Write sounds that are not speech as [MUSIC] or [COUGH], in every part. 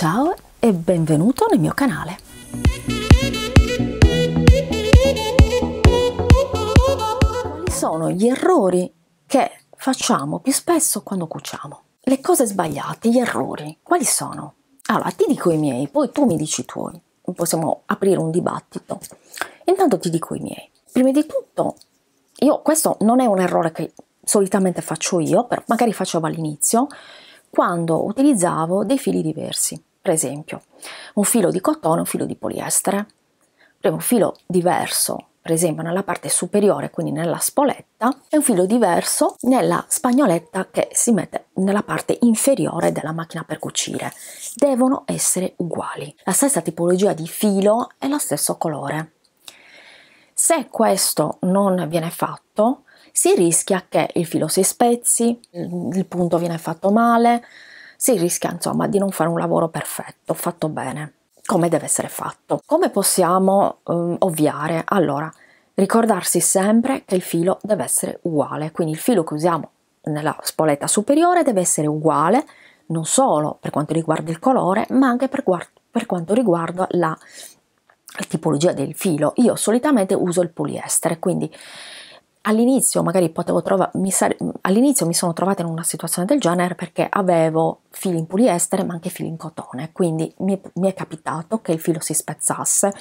Ciao e benvenuto nel mio canale. Quali sono gli errori che facciamo più spesso quando cuciamo? Le cose sbagliate, gli errori, quali sono? Allora, ti dico i miei, poi tu mi dici i tuoi. Possiamo aprire un dibattito. Intanto ti dico i miei. Prima di tutto, io questo non è un errore che solitamente faccio io, però magari facevo all'inizio, quando utilizzavo dei fili diversi. Per esempio, un filo di cotone, un filo di poliestere. Avremo un filo diverso, per esempio, nella parte superiore, quindi nella spoletta, e un filo diverso nella spagnoletta che si mette nella parte inferiore della macchina per cucire. Devono essere uguali. La stessa tipologia di filo e lo stesso colore. Se questo non viene fatto, si rischia che il filo si spezzi, il punto viene fatto male, si rischia insomma di non fare un lavoro perfetto, fatto bene, come deve essere fatto. Come possiamo um, ovviare? Allora, ricordarsi sempre che il filo deve essere uguale, quindi il filo che usiamo nella spoletta superiore deve essere uguale non solo per quanto riguarda il colore, ma anche per, per quanto riguarda la tipologia del filo. Io solitamente uso il poliestere, quindi all'inizio magari potevo trovare, mi sare- all'inizio mi sono trovata in una situazione del genere perché avevo fili in poliestere ma anche fili in cotone, quindi mi, mi è capitato che il filo si spezzasse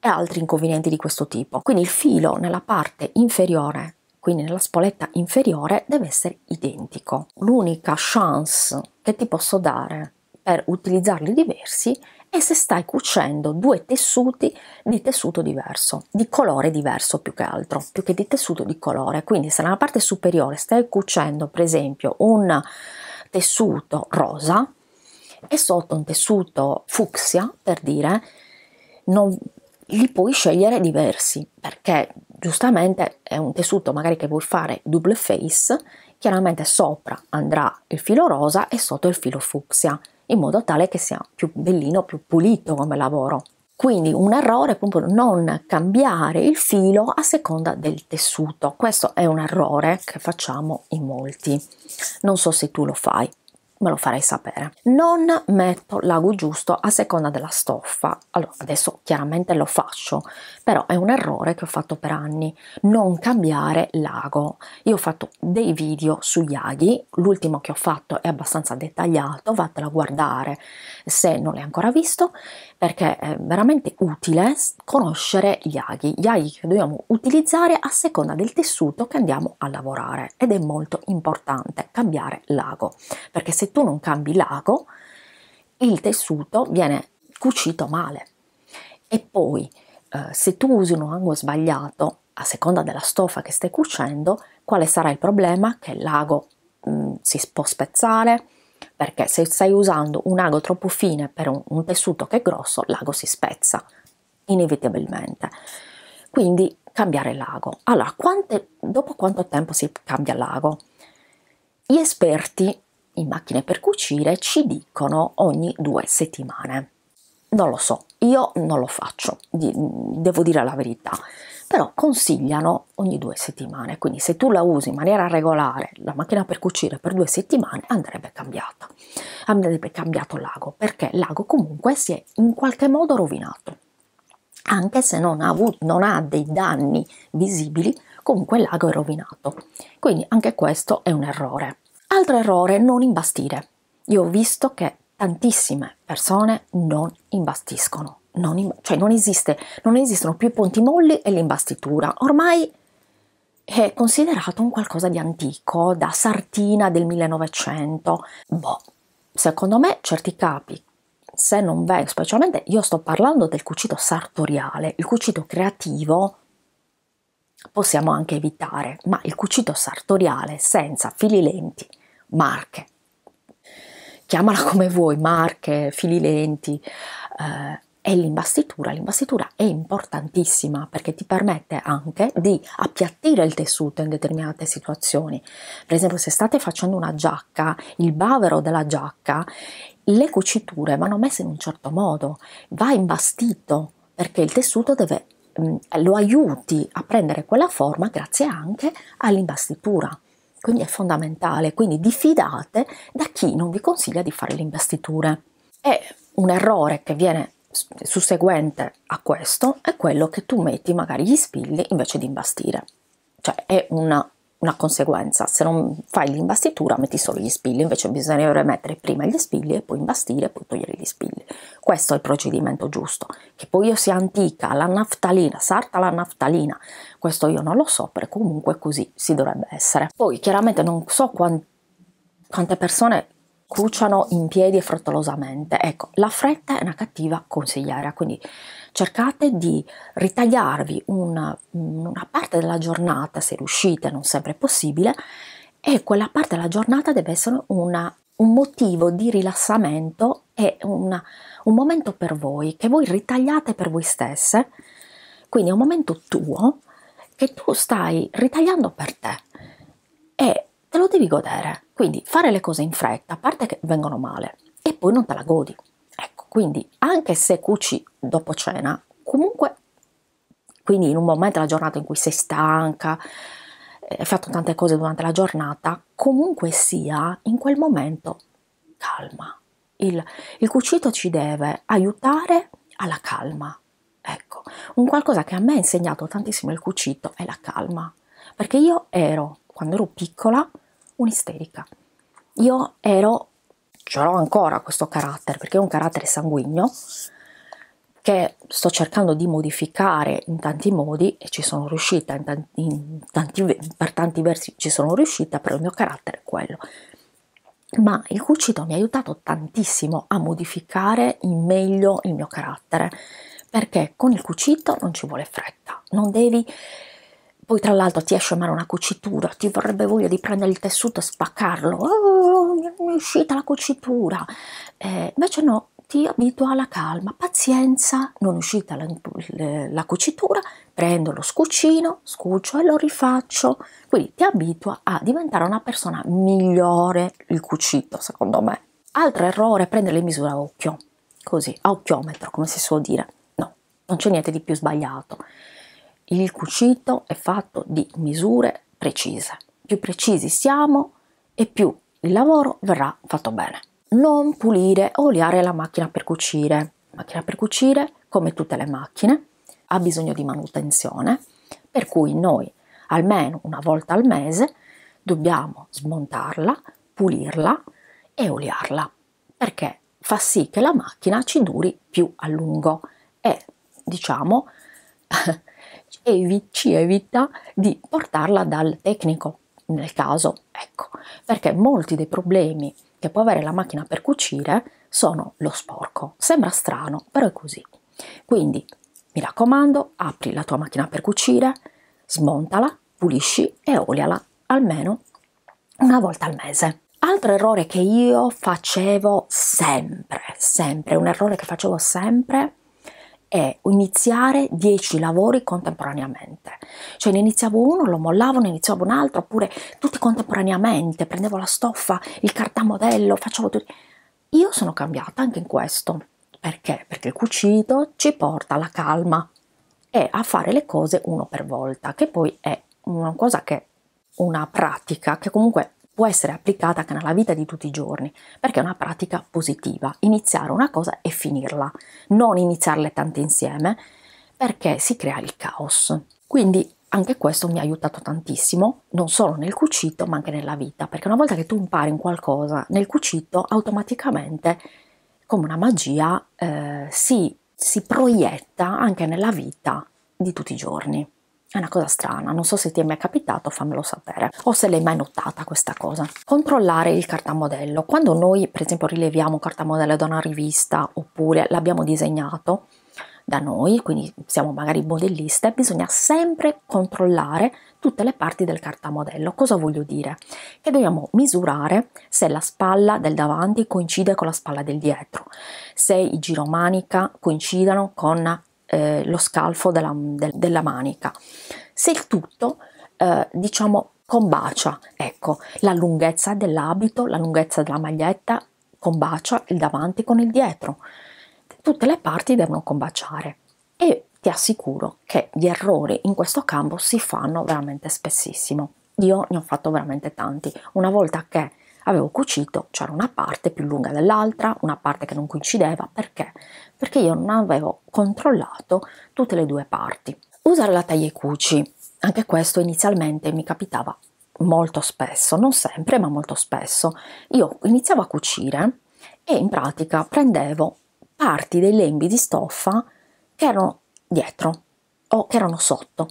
e altri inconvenienti di questo tipo. Quindi il filo nella parte inferiore quindi nella spoletta inferiore deve essere identico. L'unica chance che ti posso dare per utilizzarli diversi è e se stai cucendo due tessuti di tessuto diverso, di colore diverso più che altro, più che di tessuto di colore. Quindi se nella parte superiore stai cucendo per esempio un tessuto rosa e sotto un tessuto fucsia, per dire, non, li puoi scegliere diversi perché giustamente è un tessuto magari che vuoi fare double face, chiaramente sopra andrà il filo rosa e sotto il filo fucsia in modo tale che sia più bellino, più pulito come lavoro. Quindi un errore è proprio non cambiare il filo a seconda del tessuto. Questo è un errore che facciamo in molti. Non so se tu lo fai me lo farei sapere. Non metto l'ago giusto a seconda della stoffa. Allora, adesso chiaramente lo faccio, però è un errore che ho fatto per anni, non cambiare l'ago. Io ho fatto dei video sugli aghi, l'ultimo che ho fatto è abbastanza dettagliato, vatelo a guardare se non l'hai ancora visto, perché è veramente utile conoscere gli aghi, gli aghi che dobbiamo utilizzare a seconda del tessuto che andiamo a lavorare ed è molto importante cambiare l'ago, perché se tu non cambi l'ago il tessuto viene cucito male. E poi eh, se tu usi un ago sbagliato, a seconda della stoffa che stai cucendo, quale sarà il problema? Che l'ago mh, mm, si può spezzare, perché se stai usando un ago troppo fine per un, un tessuto che è grosso, l'ago si spezza inevitabilmente. Quindi cambiare l'ago. Allora, quante, dopo quanto tempo si cambia l'ago? Gli esperti in macchine per cucire ci dicono ogni due settimane. Non lo so, io non lo faccio, devo dire la verità però consigliano ogni due settimane, quindi se tu la usi in maniera regolare, la macchina per cucire per due settimane andrebbe cambiata, andrebbe cambiato l'ago, perché l'ago comunque si è in qualche modo rovinato, anche se non ha, avuto, non ha dei danni visibili, comunque l'ago è rovinato, quindi anche questo è un errore. Altro errore, non imbastire. Io ho visto che tantissime persone non imbastiscono non, cioè non, esiste, non esistono più i ponti molli e l'imbastitura. Ormai è considerato un qualcosa di antico, da sartina del 1900. Boh, secondo me certi capi, se non vengono, specialmente io sto parlando del cucito sartoriale, il cucito creativo possiamo anche evitare, ma il cucito sartoriale senza fili lenti, marche, chiamala come vuoi, marche, fili lenti, eh, è l'imbastitura. L'imbastitura è importantissima perché ti permette anche di appiattire il tessuto in determinate situazioni. Per esempio, se state facendo una giacca, il bavero della giacca, le cuciture vanno messe in un certo modo, va imbastito perché il tessuto deve, mm, lo aiuti a prendere quella forma grazie anche all'imbastitura quindi è fondamentale, quindi diffidate da chi non vi consiglia di fare le investiture. È un errore che viene susseguente a questo è quello che tu metti magari gli spilli invece di imbastire. Cioè è una, una conseguenza, se non fai l'imbastitura metti solo gli spilli, invece bisognerebbe mettere prima gli spilli e poi imbastire e poi togliere gli spilli. Questo è il procedimento giusto. Che poi io sia antica, la naftalina, sarta la naftalina, questo io non lo so, però comunque così si dovrebbe essere. Poi chiaramente non so quanti quante persone cruciano in piedi e frettolosamente. Ecco, la fretta è una cattiva consigliera, quindi cercate di ritagliarvi una, una parte della giornata, se riuscite, non sempre è possibile, e quella parte della giornata deve essere una, un motivo di rilassamento e una, un momento per voi, che voi ritagliate per voi stesse, quindi è un momento tuo che tu stai ritagliando per te e te lo devi godere quindi fare le cose in fretta, a parte che vengono male, e poi non te la godi. Ecco, quindi anche se cuci dopo cena, comunque, quindi in un momento della giornata in cui sei stanca, eh, hai fatto tante cose durante la giornata, comunque sia, in quel momento, calma. Il, il cucito ci deve aiutare alla calma. Ecco, un qualcosa che a me ha insegnato tantissimo il cucito è la calma, perché io ero, quando ero piccola, un'isterica. Io ero, ce l'ho ancora questo carattere, perché è un carattere sanguigno, che sto cercando di modificare in tanti modi e ci sono riuscita, in tanti, in tanti, per tanti versi ci sono riuscita, però il mio carattere è quello. Ma il cucito mi ha aiutato tantissimo a modificare in meglio il mio carattere, perché con il cucito non ci vuole fretta, non devi poi tra l'altro ti esce male una cucitura, ti vorrebbe voglia di prendere il tessuto e spaccarlo, oh, mi è uscita la cucitura, eh, invece no, ti abitua alla calma, pazienza, non è uscita la, la cucitura, prendo lo scucino, scuccio e lo rifaccio, quindi ti abitua a diventare una persona migliore il cucito secondo me. Altro errore, prendere le misure a occhio, così, a occhiometro come si suol dire, no, non c'è niente di più sbagliato il cucito è fatto di misure precise. Più precisi siamo e più il lavoro verrà fatto bene. Non pulire o oliare la macchina per cucire. La macchina per cucire, come tutte le macchine, ha bisogno di manutenzione, per cui noi almeno una volta al mese dobbiamo smontarla, pulirla e oliarla, perché fa sì che la macchina ci duri più a lungo e, diciamo, [LAUGHS] evi, ci evita di portarla dal tecnico, nel caso, ecco, perché molti dei problemi che può avere la macchina per cucire sono lo sporco. Sembra strano, però è così. Quindi, mi raccomando, apri la tua macchina per cucire, smontala, pulisci e oliala almeno una volta al mese. Altro errore che io facevo sempre, sempre, un errore che facevo sempre è iniziare 10 lavori contemporaneamente. Cioè ne iniziavo uno, lo mollavo, ne iniziavo un altro, oppure tutti contemporaneamente, prendevo la stoffa, il cartamodello, facevo tutto. Io sono cambiata anche in questo. Perché? Perché il cucito ci porta alla calma e a fare le cose uno per volta, che poi è una cosa che una pratica che comunque può essere applicata anche nella vita di tutti i giorni, perché è una pratica positiva, iniziare una cosa e finirla, non iniziarle tante insieme, perché si crea il caos. Quindi anche questo mi ha aiutato tantissimo, non solo nel cucito, ma anche nella vita, perché una volta che tu impari un qualcosa nel cucito, automaticamente, come una magia, eh, si, si proietta anche nella vita di tutti i giorni. È una cosa strana, non so se ti è mai capitato, fammelo sapere, o se l'hai mai notata questa cosa. Controllare il cartamodello. Quando noi, per esempio, rileviamo un cartamodello da una rivista oppure l'abbiamo disegnato da noi, quindi siamo magari modelliste, bisogna sempre controllare tutte le parti del cartamodello. Cosa voglio dire? Che dobbiamo misurare se la spalla del davanti coincide con la spalla del dietro, se i giromanica coincidano con eh, lo scalfo della, de, della, manica. Se il tutto, eh, diciamo, combacia, ecco, la lunghezza dell'abito, la lunghezza della maglietta combacia il davanti con il dietro. Tutte le parti devono combaciare e ti assicuro che gli errori in questo campo si fanno veramente spessissimo. Io ne ho fatto veramente tanti. Una volta che avevo cucito, c'era una parte più lunga dell'altra, una parte che non coincideva, perché? Perché io non avevo controllato tutte le due parti. Usare la taglia e cuci, anche questo inizialmente mi capitava molto spesso, non sempre, ma molto spesso. Io iniziavo a cucire e in pratica prendevo parti dei lembi di stoffa che erano dietro o che erano sotto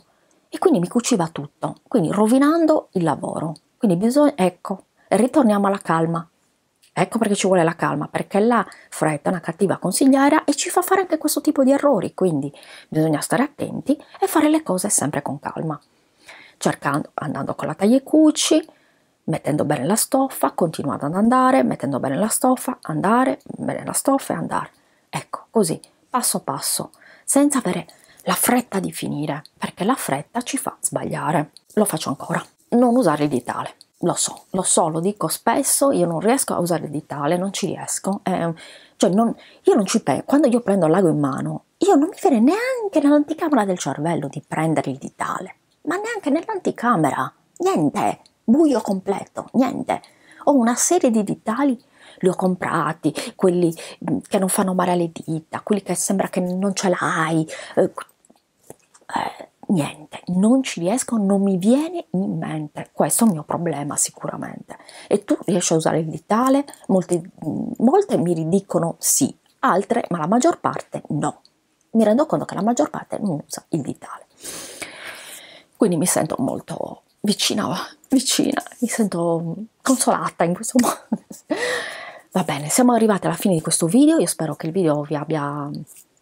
e quindi mi cuciva tutto, quindi rovinando il lavoro. Quindi bisogna, ecco, ritorniamo alla calma. Ecco perché ci vuole la calma, perché la fretta è una cattiva consigliera e ci fa fare anche questo tipo di errori, quindi bisogna stare attenti e fare le cose sempre con calma. Cercando, andando con la taglia cuci, mettendo bene la stoffa, continuando ad andare, mettendo bene la stoffa, andare, bene la stoffa e andare. Ecco, così, passo passo, senza avere la fretta di finire, perché la fretta ci fa sbagliare. Lo faccio ancora. Non usare il ditale. Lo so, lo so, lo dico spesso, io non riesco a usare il digitale, non ci riesco. Eh, cioè non, io non ci penso, quando io prendo l'ago in mano, io non mi viene neanche nell'anticamera del cervello di prendere il digitale, ma neanche nell'anticamera, niente, buio completo, niente. Ho una serie di digitali li ho comprati, quelli che non fanno male alle dita, quelli che sembra che non ce l'hai. Eh, eh niente, non ci riesco, non mi viene in mente. Questo è un mio problema sicuramente. E tu riesci a usare il vitale? Molte, molte mi dicono sì, altre, ma la maggior parte no. Mi rendo conto che la maggior parte non usa il vitale. Quindi mi sento molto vicina, vicina, mi sento consolata in questo modo. [LAUGHS] Va bene, siamo arrivati alla fine di questo video, io spero che il video vi abbia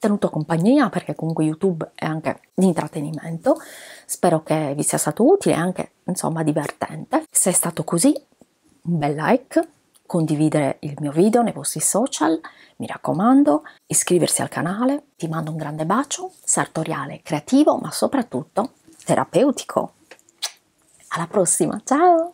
tenuto compagnia perché comunque YouTube è anche di intrattenimento. Spero che vi sia stato utile e anche insomma divertente. Se è stato così, un bel like, condividere il mio video nei vostri social, mi raccomando, iscriversi al canale. Ti mando un grande bacio, sartoriale, creativo, ma soprattutto terapeutico. Alla prossima, ciao!